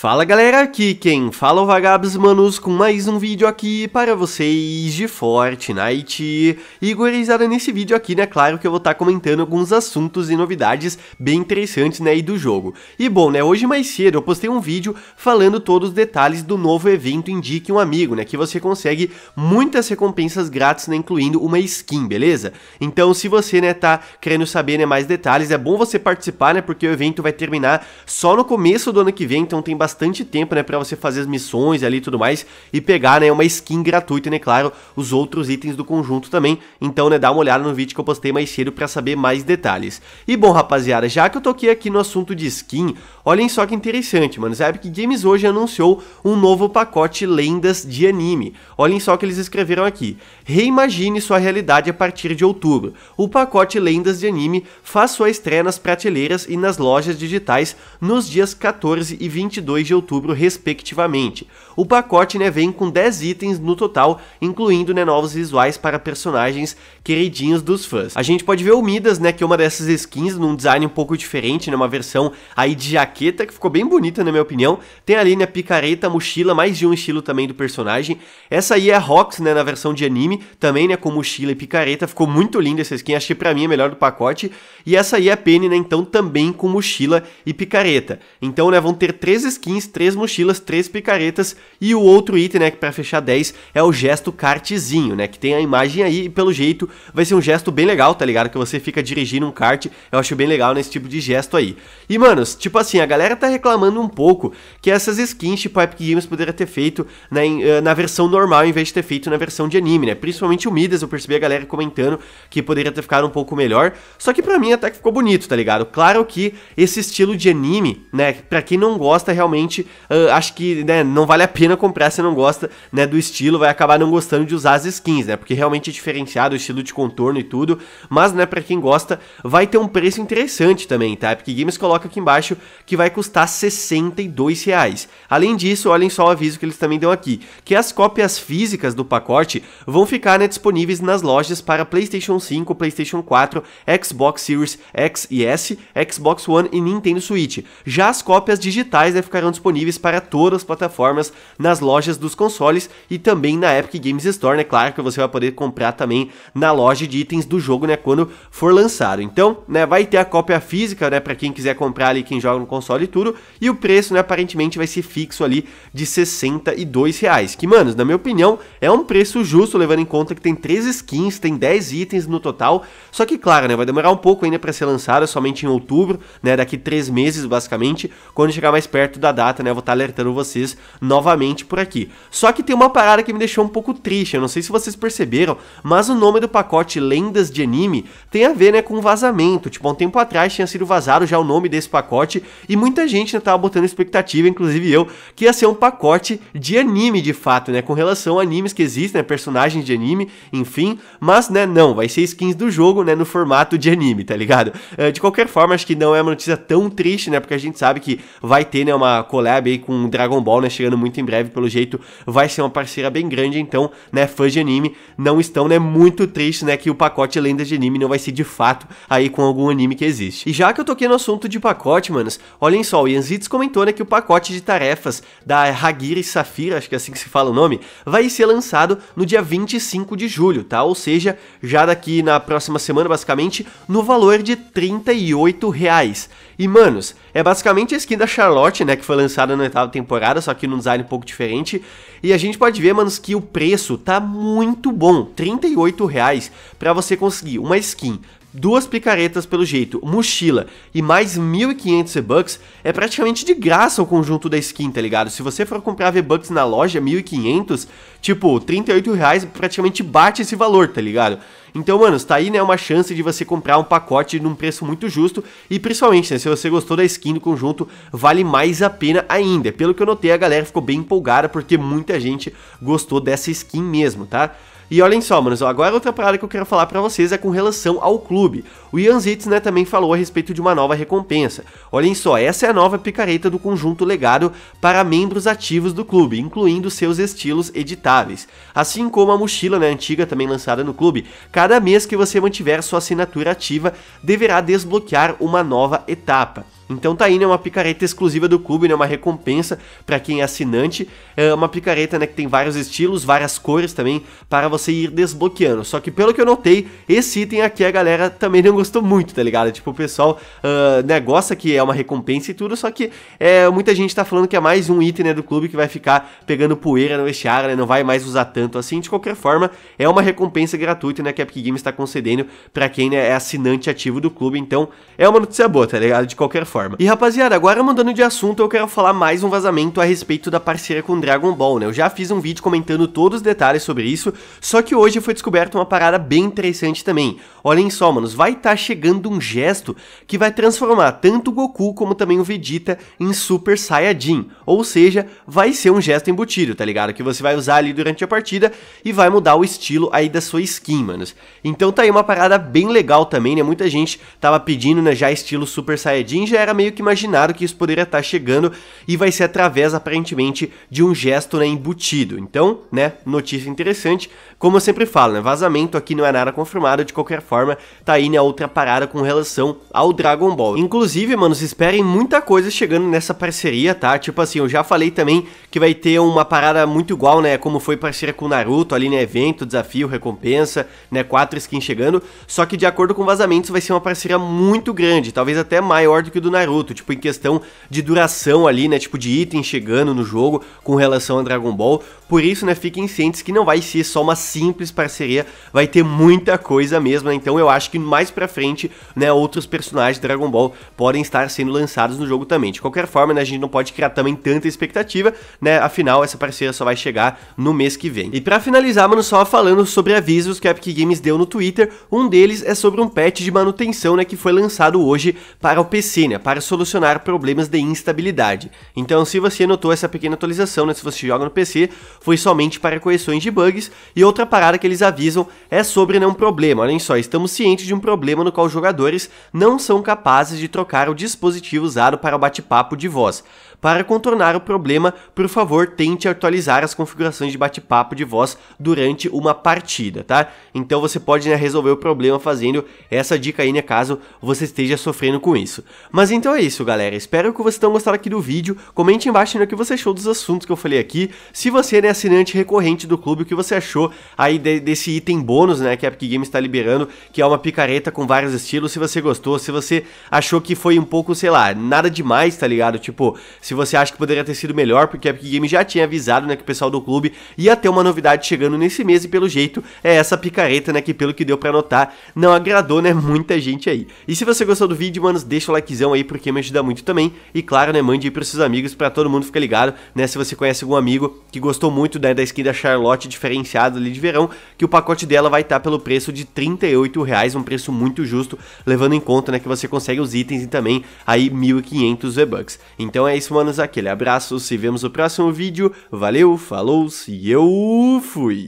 Fala galera, aqui quem fala é o Vagabs Manos com mais um vídeo aqui para vocês de Fortnite. E gurizada, nesse vídeo aqui, né, claro que eu vou estar tá comentando alguns assuntos e novidades bem interessantes, né, aí do jogo. E bom, né, hoje mais cedo eu postei um vídeo falando todos os detalhes do novo evento Indique um Amigo, né, que você consegue muitas recompensas grátis, né, incluindo uma skin, beleza? Então, se você, né, tá querendo saber, né, mais detalhes, é bom você participar, né, porque o evento vai terminar só no começo do ano que vem, então tem bastante bastante tempo, né, para você fazer as missões ali e tudo mais e pegar, né, uma skin gratuita, né, claro, os outros itens do conjunto também. Então, né, dá uma olhada no vídeo que eu postei mais cedo para saber mais detalhes. E bom, rapaziada, já que eu toquei aqui no assunto de skin, olhem só que interessante, mano. sabe que Games hoje anunciou um novo pacote lendas de anime. Olhem só o que eles escreveram aqui. Reimagine sua realidade a partir de outubro. O pacote Lendas de Anime faz sua estreia nas prateleiras e nas lojas digitais nos dias 14 e 22 2 de outubro, respectivamente. O pacote né, vem com 10 itens no total, incluindo né, novos visuais para personagens queridinhos dos fãs. A gente pode ver o Midas, né, que é uma dessas skins num design um pouco diferente, né, uma versão aí de jaqueta que ficou bem bonita na minha opinião. Tem ali né, picareta, mochila, mais de um estilo também do personagem. Essa aí é a Rox, né, na versão de anime, também né, com mochila e picareta. Ficou muito linda essa skin, achei pra mim a melhor do pacote. E essa aí é a Penny, né, então também com mochila e picareta. Então, né, vão ter três skins skins, 3 mochilas, 3 picaretas e o outro item, né, para fechar 10 é o gesto kartzinho, né, que tem a imagem aí e pelo jeito vai ser um gesto bem legal, tá ligado? Que você fica dirigindo um kart, eu acho bem legal nesse tipo de gesto aí. E, manos, tipo assim, a galera tá reclamando um pouco que essas skins tipo a Epic Games poderia ter feito na, eh, na versão normal em vez de ter feito na versão de anime, né, principalmente o Midas, eu percebi a galera comentando que poderia ter ficado um pouco melhor, só que pra mim até que ficou bonito, tá ligado? Claro que esse estilo de anime, né, pra quem não gosta realmente realmente uh, acho que né, não vale a pena comprar se não gosta né, do estilo, vai acabar não gostando de usar as skins, né? Porque realmente é diferenciado o estilo de contorno e tudo, mas né, para quem gosta, vai ter um preço interessante também, tá? Epic Games coloca aqui embaixo que vai custar 62 reais. Além disso, olhem só o aviso que eles também dão aqui, que as cópias físicas do pacote vão ficar né, disponíveis nas lojas para PlayStation 5, PlayStation 4, Xbox Series X e S, Xbox One e Nintendo Switch. Já as cópias digitais né, ficarão estarão disponíveis para todas as plataformas nas lojas dos consoles e também na Epic Games Store, né? Claro que você vai poder comprar também na loja de itens do jogo, né? Quando for lançado. Então, né? Vai ter a cópia física, né? Para quem quiser comprar ali, quem joga no console e tudo. E o preço, né? Aparentemente vai ser fixo ali de 62 reais. Que, mano, na minha opinião, é um preço justo, levando em conta que tem 3 skins, tem 10 itens no total. Só que, claro, né? Vai demorar um pouco ainda para ser lançado, somente em outubro, né? Daqui 3 meses, basicamente, quando chegar mais perto da data, né? Eu vou estar tá alertando vocês novamente por aqui. Só que tem uma parada que me deixou um pouco triste, eu não sei se vocês perceberam, mas o nome do pacote Lendas de Anime tem a ver, né, com vazamento. Tipo, há um tempo atrás tinha sido vazado já o nome desse pacote e muita gente né, tava botando expectativa, inclusive eu, que ia ser um pacote de anime de fato, né, com relação a animes que existem, né, personagens de anime, enfim, mas, né, não, vai ser skins do jogo, né, no formato de anime, tá ligado? Eh, de qualquer forma, acho que não é uma notícia tão triste, né, porque a gente sabe que vai ter, né, uma collab aí com Dragon Ball, né, chegando muito em breve, pelo jeito vai ser uma parceira bem grande, então, né, fãs de anime não estão, né, muito tristes, né, que o pacote Lendas de Anime não vai ser de fato aí com algum anime que existe. E já que eu toquei no assunto de pacote, manos, olhem só, o Yanzitz comentou, né, que o pacote de tarefas da Hagiri Safira, acho que é assim que se fala o nome, vai ser lançado no dia 25 de julho, tá? Ou seja, já daqui na próxima semana, basicamente, no valor de 38 reais. E, manos, é basicamente a skin da Charlotte, né, que foi lançada na oitava temporada, só que num design um pouco diferente. E a gente pode ver, manos, que o preço tá muito bom, R$38,00 reais para você conseguir uma skin duas picaretas pelo jeito, mochila e mais 1500 V-Bucks, é praticamente de graça o conjunto da skin, tá ligado? Se você for comprar V-Bucks na loja, 1500, tipo, 38 reais praticamente bate esse valor, tá ligado? Então, mano, está aí, né, uma chance de você comprar um pacote num preço muito justo e principalmente, né, se você gostou da skin do conjunto, vale mais a pena ainda. Pelo que eu notei, a galera ficou bem empolgada porque muita gente gostou dessa skin mesmo, tá? E olhem só, manos, agora outra parada que eu quero falar para vocês é com relação ao clube. O Ian Zitz, né, também falou a respeito de uma nova recompensa. Olhem só, essa é a nova picareta do conjunto legado para membros ativos do clube, incluindo seus estilos editáveis. Assim como a mochila, né, antiga também lançada no clube, cada mês que você mantiver sua assinatura ativa, deverá desbloquear uma nova etapa. Então tá aí, né, uma picareta exclusiva do clube, né, uma recompensa para quem é assinante, é uma picareta, né, que tem vários estilos, várias cores também, para você ir desbloqueando. Só que pelo que eu notei, esse item aqui a galera também não gostou muito, tá ligado? Tipo, o pessoal uh, né, gosta que é uma recompensa e tudo, só que é, muita gente tá falando que é mais um item, né, do clube que vai ficar pegando poeira no vestiário, né, não vai mais usar tanto assim. De qualquer forma, é uma recompensa gratuita, né, que a Epic Games está concedendo para quem né, é assinante ativo do clube, então é uma notícia boa, tá ligado? De qualquer forma plataforma. E rapaziada, agora mudando de assunto, eu quero falar mais um vazamento a respeito da parceria com Dragon Ball, né? Eu já fiz um vídeo comentando todos os detalhes sobre isso, só que hoje foi descoberta uma parada bem interessante também. Olhem só, manos, vai estar tá chegando um gesto que vai transformar tanto o Goku como também o Vegeta em Super Saiyajin, ou seja, vai ser um gesto embutido, tá ligado? Que você vai usar ali durante a partida e vai mudar o estilo aí da sua skin, manos. Então tá aí uma parada bem legal também, né? Muita gente tava pedindo, né, já estilo Super Saiyajin, já era era meio que imaginado que isso poderia estar tá chegando e vai ser através, aparentemente, de um gesto né, embutido. Então, né, notícia interessante. Como eu sempre falo, né, vazamento aqui não é nada confirmado, de qualquer forma, tá aí a né, outra parada com relação ao Dragon Ball. Inclusive, mano, se esperem muita coisa chegando nessa parceria, tá? Tipo assim, eu já falei também que vai ter uma parada muito igual, né, como foi parceria com o Naruto ali, né, evento, desafio, recompensa, né, quatro skins chegando, só que de acordo com vazamentos vai ser uma parceria muito grande, talvez até maior do que o do Naruto Naruto, tipo, em questão de duração ali, né, tipo, de item chegando no jogo com relação a Dragon Ball. Por isso, né, fiquem cientes que não vai ser só uma simples parceria, vai ter muita coisa mesmo, né? Então eu acho que mais pra frente, né, outros personagens de Dragon Ball podem estar sendo lançados no jogo também. De qualquer forma, né, a gente não pode criar também tanta expectativa, né, afinal essa parceria só vai chegar no mês que vem. E pra finalizar, mano, só falando sobre avisos que a Epic Games deu no Twitter, um deles é sobre um patch de manutenção, né, que foi lançado hoje para o PC, né, para solucionar problemas de instabilidade. Então, se você notou essa pequena atualização, né, se você joga no PC, foi somente para correções de bugs. E outra parada que eles avisam é sobre né, um problema. Olhem só, estamos cientes de um problema no qual os jogadores não são capazes de trocar o dispositivo usado para o bate-papo de voz. Para contornar o problema, por favor, tente atualizar as configurações de bate-papo de voz durante uma partida, tá? Então você pode né, resolver o problema fazendo essa dica aí, né, caso você esteja sofrendo com isso. Mas mas então é isso, galera. Espero que vocês tenham gostado aqui do vídeo. Comente embaixo o que você achou dos assuntos que eu falei aqui. Se você é assinante recorrente do clube, o que você achou aí de, desse item bônus, né, que a Epic Games está liberando, que é uma picareta com vários estilos. Se você gostou, se você achou que foi um pouco, sei lá, nada demais, tá ligado? Tipo, se você acha que poderia ter sido melhor, porque a Epic Games já tinha avisado, né, que o pessoal do clube ia ter uma novidade chegando nesse mês e pelo jeito é essa picareta, né, que pelo que deu para notar, não agradou, né, muita gente aí. E se você gostou do vídeo, manos, deixa o likezão aí aí, porque me ajuda muito também. E claro, né, mande aí pros seus amigos, para todo mundo ficar ligado, né, se você conhece algum amigo que gostou muito né, da skin da Charlotte diferenciada ali de verão, que o pacote dela vai estar tá pelo preço de R$ reais, um preço muito justo, levando em conta, né, que você consegue os itens e também aí 1.500 V-Bucks. Então é isso, manos, aquele abraço, se vemos no próximo vídeo, valeu, falou, e eu fui!